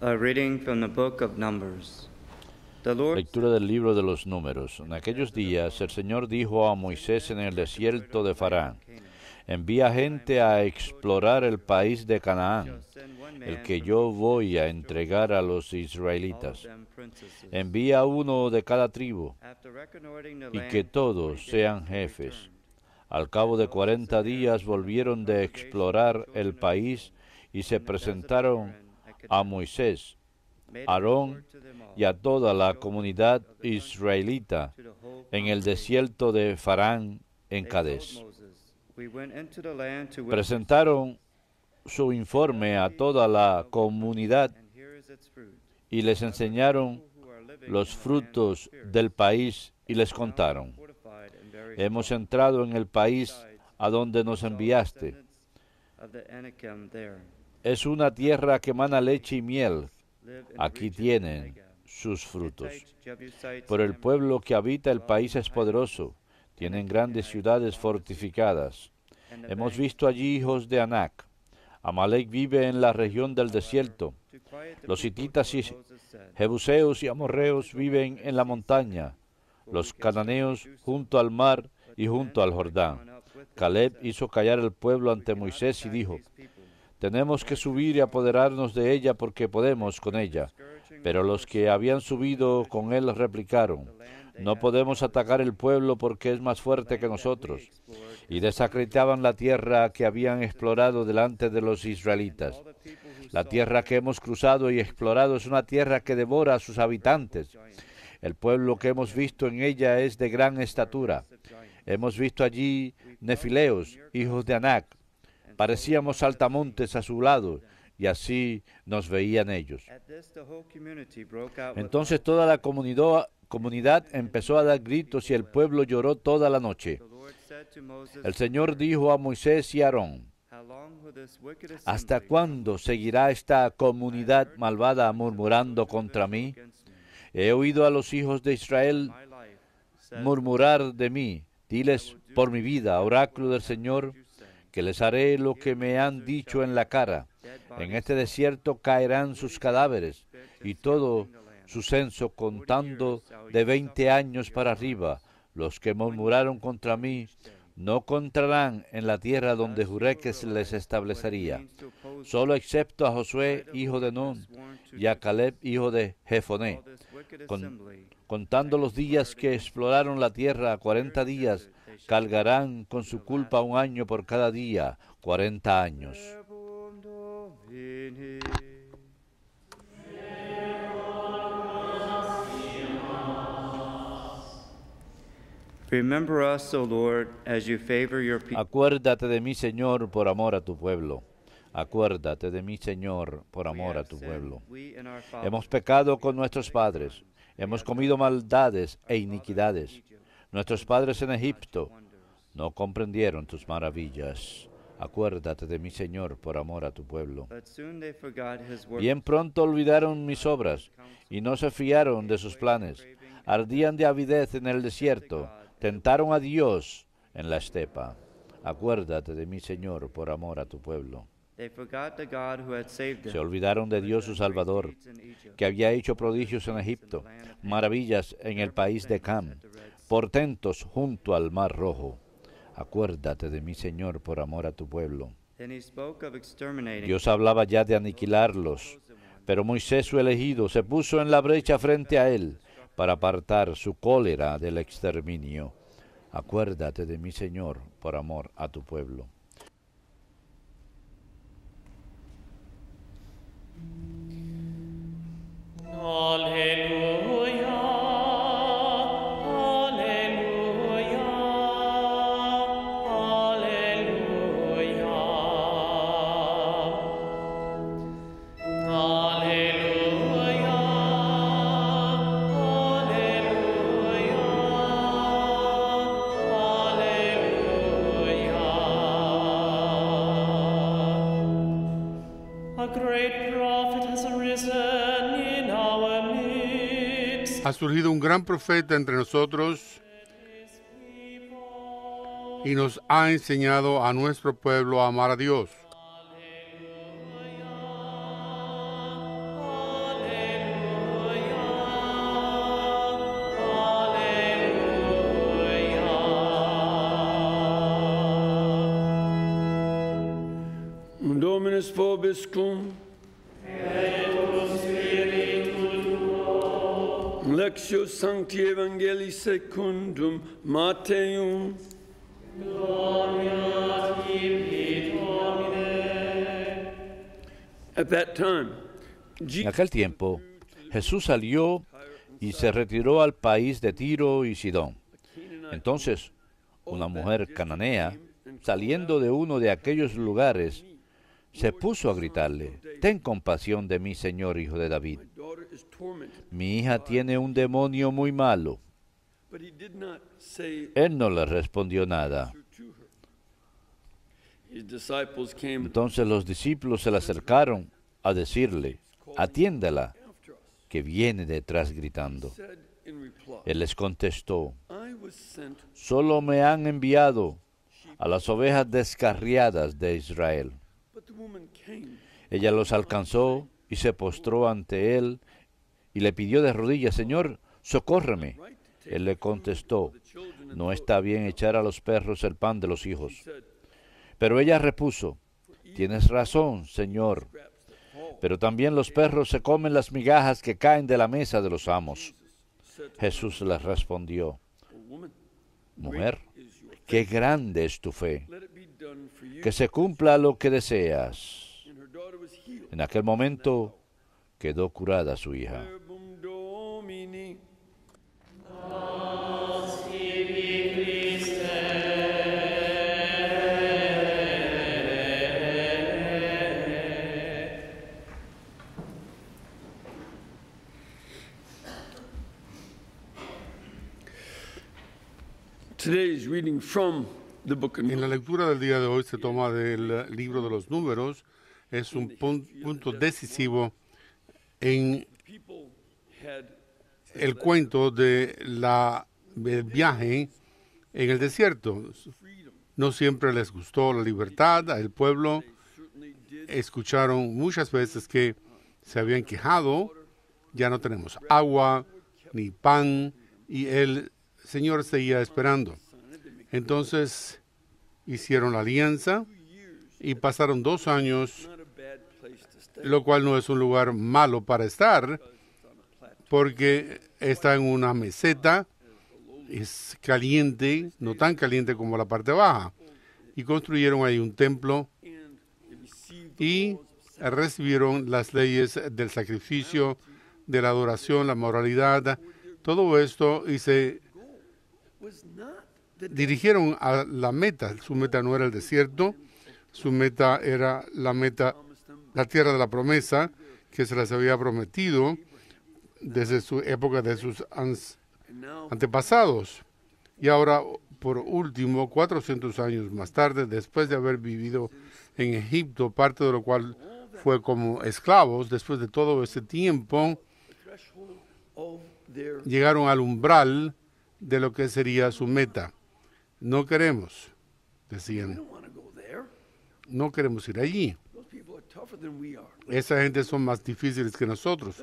Lectura del libro de los números. En aquellos días el Señor dijo a Moisés en el desierto de Farán, envía gente a explorar el país de Canaán, el que yo voy a entregar a los israelitas. Envía uno de cada tribu y que todos sean jefes. Al cabo de cuarenta días volvieron de explorar el país y se presentaron a Moisés, Aarón y a toda la comunidad israelita en el desierto de Farán en Cádiz. Presentaron su informe a toda la comunidad y les enseñaron los frutos del país y les contaron. Hemos entrado en el país a donde nos enviaste es una tierra que emana leche y miel. Aquí tienen sus frutos. Por el pueblo que habita el país es poderoso. Tienen grandes ciudades fortificadas. Hemos visto allí hijos de Anak. Amalek vive en la región del desierto. Los hititas y jebuseos y amorreos viven en la montaña. Los cananeos junto al mar y junto al Jordán. Caleb hizo callar el pueblo ante Moisés y dijo, tenemos que subir y apoderarnos de ella porque podemos con ella. Pero los que habían subido con él replicaron, no podemos atacar el pueblo porque es más fuerte que nosotros. Y desacreditaban la tierra que habían explorado delante de los israelitas. La tierra que hemos cruzado y explorado es una tierra que devora a sus habitantes. El pueblo que hemos visto en ella es de gran estatura. Hemos visto allí nefileos, hijos de Anac, Parecíamos altamontes a su lado y así nos veían ellos. Entonces toda la comunidad, comunidad empezó a dar gritos y el pueblo lloró toda la noche. El Señor dijo a Moisés y Aarón, ¿hasta cuándo seguirá esta comunidad malvada murmurando contra mí? He oído a los hijos de Israel murmurar de mí. Diles por mi vida, oráculo del Señor, que les haré lo que me han dicho en la cara. En este desierto caerán sus cadáveres y todo su censo contando de veinte años para arriba. Los que murmuraron contra mí no contarán en la tierra donde juré que les establecería, solo excepto a Josué, hijo de Nun, y a Caleb, hijo de Jefoné, contando los días que exploraron la tierra, cuarenta días, Calgarán con su culpa un año por cada día, cuarenta años. Acuérdate de mí, Señor, por amor a tu pueblo. Acuérdate de mí, Señor, por amor a tu pueblo. Hemos pecado con nuestros padres, hemos comido maldades e iniquidades. Nuestros padres en Egipto no comprendieron tus maravillas. Acuérdate de mi Señor por amor a tu pueblo. Bien pronto olvidaron mis obras y no se fiaron de sus planes. Ardían de avidez en el desierto, tentaron a Dios en la estepa. Acuérdate de mi Señor por amor a tu pueblo. Se olvidaron de Dios su Salvador, que había hecho prodigios en Egipto, maravillas en el país de Cam, portentos junto al Mar Rojo. Acuérdate de mi Señor, por amor a tu pueblo. Dios hablaba ya de aniquilarlos, pero Moisés, su elegido, se puso en la brecha frente a él para apartar su cólera del exterminio. Acuérdate de mi Señor, por amor a tu pueblo. Ha surgido un gran profeta entre nosotros y nos ha enseñado a nuestro pueblo a amar a Dios. Dominus vobiscum. en aquel tiempo, Jesús salió y se retiró al país de Tiro y Sidón. Entonces, una mujer cananea, saliendo de uno de aquellos lugares, se puso a gritarle, Ten compasión de mí, Señor, hijo de David mi hija tiene un demonio muy malo. Él no le respondió nada. Entonces los discípulos se le acercaron a decirle, atiéndela, que viene detrás gritando. Él les contestó, solo me han enviado a las ovejas descarriadas de Israel. Ella los alcanzó y se postró ante él y le pidió de rodillas, Señor, socórreme. Él le contestó, no está bien echar a los perros el pan de los hijos. Pero ella repuso, tienes razón, Señor, pero también los perros se comen las migajas que caen de la mesa de los amos. Jesús les respondió, mujer, qué grande es tu fe, que se cumpla lo que deseas. En aquel momento quedó curada su hija. En la lectura del día de hoy se toma del libro de los números, es un punto decisivo en el cuento de del viaje en el desierto. No siempre les gustó la libertad al pueblo. Escucharon muchas veces que se habían quejado, ya no tenemos agua ni pan, y el Señor seguía esperando. Entonces hicieron la alianza y pasaron dos años lo cual no es un lugar malo para estar, porque está en una meseta, es caliente, no tan caliente como la parte baja, y construyeron ahí un templo y recibieron las leyes del sacrificio, de la adoración, la moralidad, todo esto y se dirigieron a la meta. Su meta no era el desierto, su meta era la meta la tierra de la promesa que se les había prometido desde su época de sus antepasados. Y ahora, por último, 400 años más tarde, después de haber vivido en Egipto, parte de lo cual fue como esclavos, después de todo ese tiempo, llegaron al umbral de lo que sería su meta. No queremos, decían, no queremos ir allí. Esa gente son más difíciles que nosotros.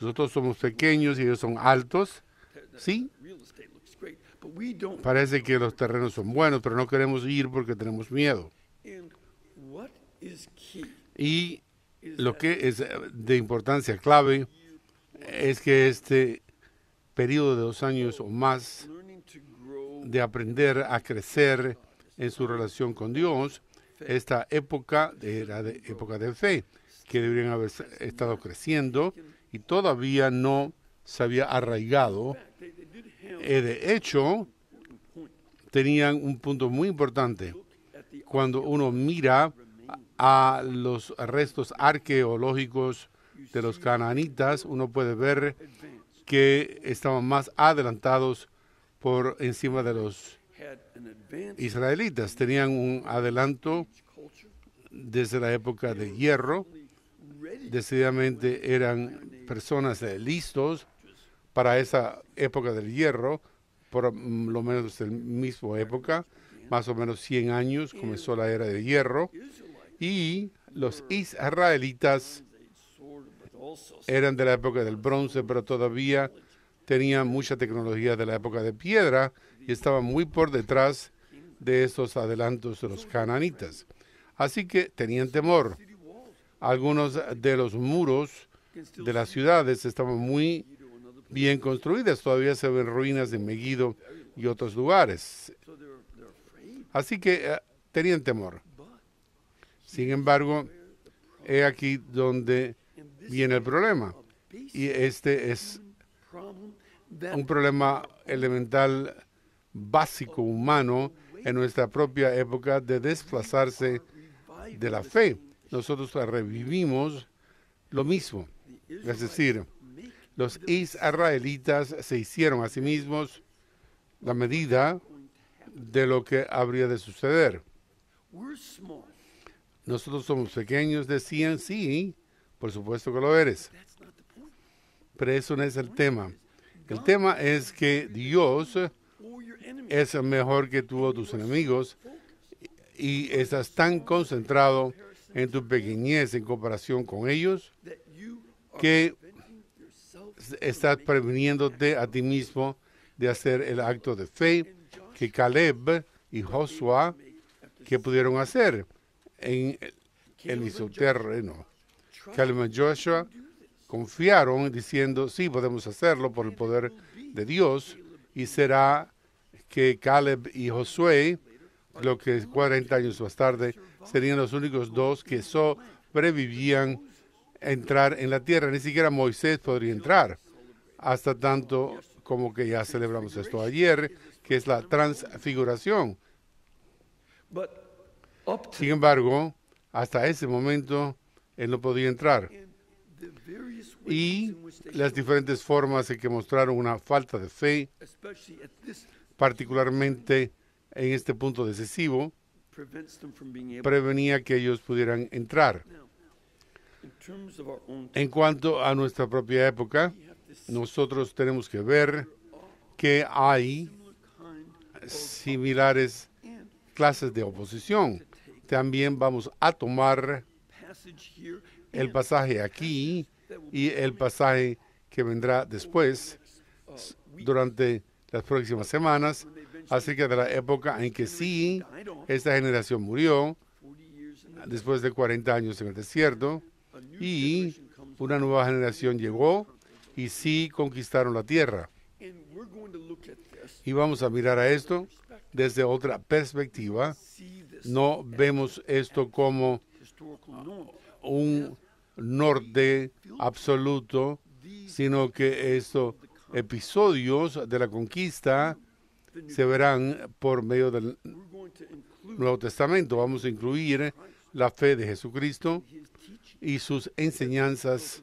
Nosotros somos pequeños y ellos son altos. ¿Sí? Parece que los terrenos son buenos, pero no queremos ir porque tenemos miedo. Y lo que es de importancia clave es que este periodo de dos años o más de aprender a crecer en su relación con Dios esta época era de época de fe, que deberían haber estado creciendo y todavía no se había arraigado. Eh, de hecho, tenían un punto muy importante. Cuando uno mira a los restos arqueológicos de los cananitas, uno puede ver que estaban más adelantados por encima de los israelitas tenían un adelanto desde la época de hierro, decididamente eran personas listos para esa época del hierro, por lo menos la misma época, más o menos 100 años comenzó la era de hierro, y los israelitas eran de la época del bronce, pero todavía tenía mucha tecnología de la época de piedra y estaba muy por detrás de esos adelantos de los cananitas. Así que tenían temor. Algunos de los muros de las ciudades estaban muy bien construidas. Todavía se ven ruinas de Megiddo y otros lugares. Así que eh, tenían temor. Sin embargo, he aquí donde viene el problema. Y este es un problema elemental básico humano en nuestra propia época de desplazarse de la fe. Nosotros revivimos lo mismo. Es decir, los israelitas se hicieron a sí mismos la medida de lo que habría de suceder. Nosotros somos pequeños, decían, sí, por supuesto que lo eres. Pero eso no es el tema. El tema es que Dios es mejor que tú o tus enemigos y estás tan concentrado en tu pequeñez en comparación con ellos que estás previniéndote a ti mismo de hacer el acto de fe que Caleb y Josué que pudieron hacer en el mismo Caleb y Joshua confiaron diciendo, sí, podemos hacerlo por el poder de Dios y será que Caleb y Josué, lo que 40 años más tarde, serían los únicos dos que sobrevivían a entrar en la tierra. Ni siquiera Moisés podría entrar, hasta tanto como que ya celebramos esto ayer, que es la transfiguración. Sin embargo, hasta ese momento, él no podía entrar y las diferentes formas en que mostraron una falta de fe, particularmente en este punto decisivo, prevenía que ellos pudieran entrar. En cuanto a nuestra propia época, nosotros tenemos que ver que hay similares clases de oposición. También vamos a tomar el pasaje aquí y el pasaje que vendrá después durante las próximas semanas que de la época en que sí, esta generación murió después de 40 años en el desierto y una nueva generación llegó y sí conquistaron la tierra. Y vamos a mirar a esto desde otra perspectiva. No vemos esto como un norte absoluto, sino que estos episodios de la conquista se verán por medio del Nuevo Testamento. Vamos a incluir la fe de Jesucristo y sus enseñanzas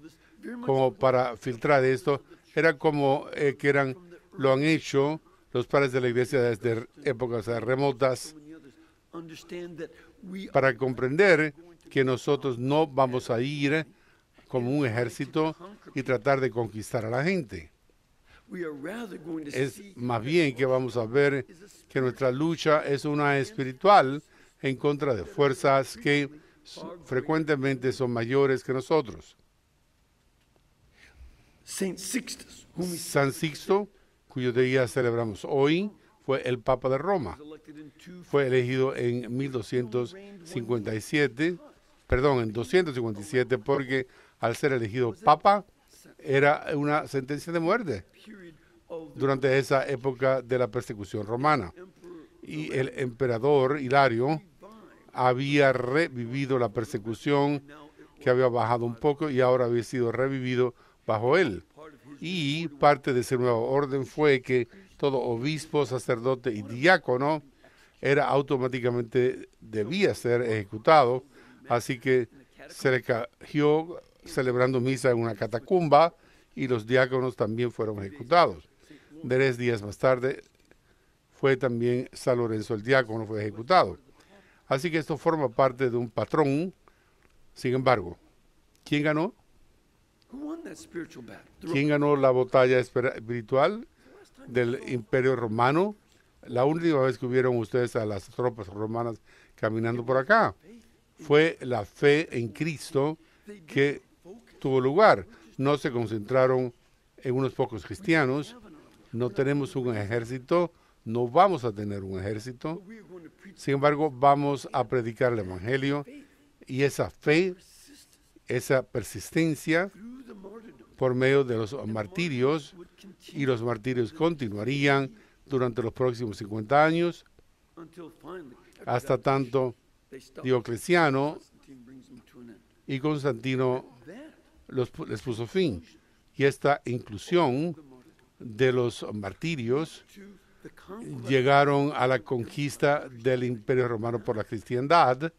como para filtrar esto. Era como eh, que eran, lo han hecho los padres de la iglesia desde épocas remotas para comprender que nosotros no vamos a ir como un ejército y tratar de conquistar a la gente. Es más bien que vamos a ver que nuestra lucha es una espiritual en contra de fuerzas que frecuentemente son mayores que nosotros. San Sixto, cuyo día celebramos hoy, fue el Papa de Roma. Fue elegido en 1257 perdón, en 257 porque al ser elegido papa era una sentencia de muerte durante esa época de la persecución romana. Y el emperador Hilario había revivido la persecución que había bajado un poco y ahora había sido revivido bajo él. Y parte de ese nuevo orden fue que todo obispo, sacerdote y diácono era automáticamente debía ser ejecutado Así que se le cayó celebrando misa en una catacumba y los diáconos también fueron ejecutados. Tres días más tarde fue también San Lorenzo el diácono, fue ejecutado. Así que esto forma parte de un patrón. Sin embargo, ¿quién ganó? ¿Quién ganó la batalla espiritual del imperio romano? La última vez que hubieron ustedes a las tropas romanas caminando por acá fue la fe en Cristo que tuvo lugar. No se concentraron en unos pocos cristianos. No tenemos un ejército, no vamos a tener un ejército. Sin embargo, vamos a predicar el Evangelio y esa fe, esa persistencia por medio de los martirios y los martirios continuarían durante los próximos 50 años hasta tanto Diocleciano y Constantino los, les puso fin. Y esta inclusión de los martirios llegaron a la conquista del imperio romano por la cristiandad,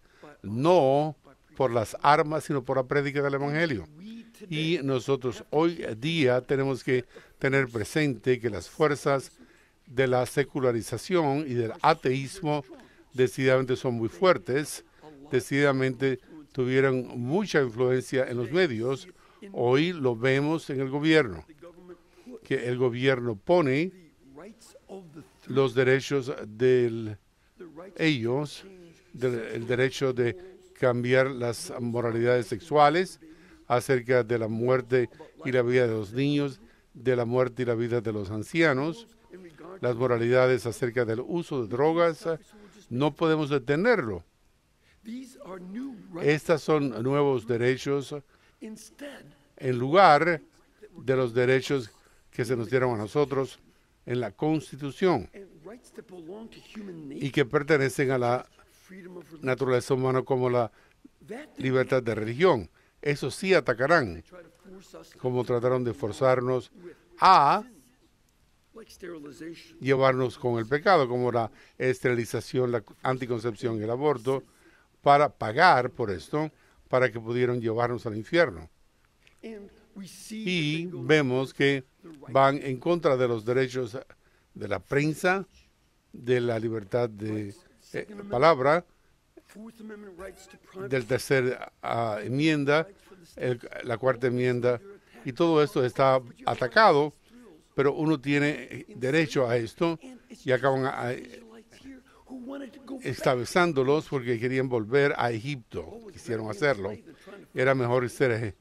no por las armas, sino por la prédica del Evangelio. Y nosotros hoy día tenemos que tener presente que las fuerzas de la secularización y del ateísmo decididamente son muy fuertes, decididamente tuvieron mucha influencia en los medios. Hoy lo vemos en el gobierno, que el gobierno pone los derechos de ellos, el derecho de cambiar las moralidades sexuales acerca de la muerte y la vida de los niños, de la muerte y la vida de los ancianos, las moralidades acerca del uso de drogas, no podemos detenerlo. Estos son nuevos derechos en lugar de los derechos que se nos dieron a nosotros en la Constitución y que pertenecen a la naturaleza humana como la libertad de religión. Eso sí atacarán, como trataron de forzarnos a llevarnos con el pecado, como la esterilización, la anticoncepción y el aborto, para pagar por esto, para que pudieran llevarnos al infierno. Y vemos que van en contra de los derechos de la prensa, de la libertad de eh, palabra, del tercer ah, enmienda, la cuarta enmienda, y todo esto está atacado pero uno tiene eh, derecho a esto y acaban ah, eh, esclavizándolos porque querían volver a Egipto, quisieron hacerlo. Era mejor ser, eh,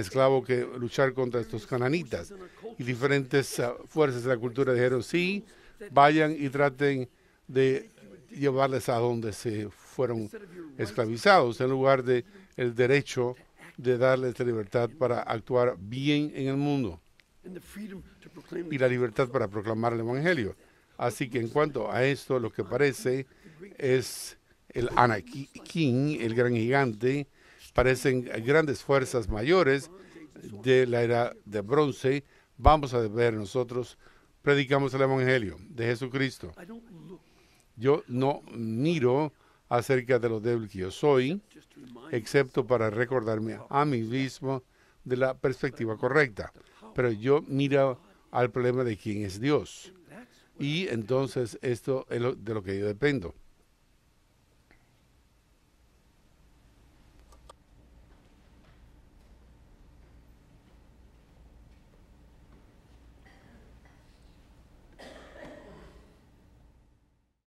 esclavo que luchar contra estos cananitas. Y diferentes ah, fuerzas de la cultura dijeron, sí, vayan y traten de llevarles a donde se fueron esclavizados, en lugar de el derecho de darles la libertad para actuar bien en el mundo y la libertad para proclamar el Evangelio. Así que en cuanto a esto, lo que parece es el Anakin, el gran gigante, parecen grandes fuerzas mayores de la era de bronce. Vamos a ver nosotros, predicamos el Evangelio de Jesucristo. Yo no miro acerca de lo débil que yo soy, excepto para recordarme a mí mismo de la perspectiva correcta pero yo miro al problema de quién es Dios. Y entonces esto es de lo que yo dependo.